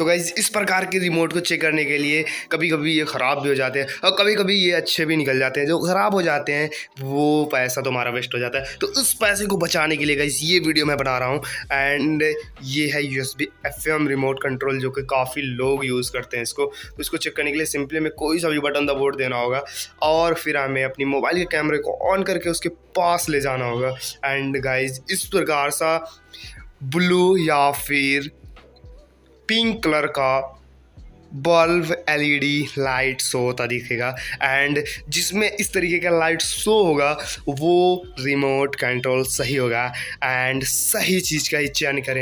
तो गाइज़ इस प्रकार के रिमोट को चेक करने के लिए कभी कभी ये ख़राब भी हो जाते हैं और कभी कभी ये अच्छे भी निकल जाते हैं जो ख़राब हो जाते हैं वो पैसा तो हमारा वेस्ट हो जाता है तो उस पैसे को बचाने के लिए गाइज़ ये वीडियो मैं बना रहा हूँ एंड ये है यू एस रिमोट कंट्रोल जो कि काफ़ी लोग यूज़ करते हैं इसको इसको चेक करने के लिए सिंपली हमें कोई सा भी बटन दबोट देना होगा और फिर हमें अपनी मोबाइल के कैमरे को ऑन करके उसके पास ले जाना होगा एंड गाइज इस प्रकार सा ब्लू या फिर पिंक कलर का बल्ब एलईडी लाइट शो होता दिखेगा एंड जिसमें इस तरीके का लाइट शो होगा वो रिमोट कंट्रोल सही होगा एंड सही चीज़ का ही चयन करें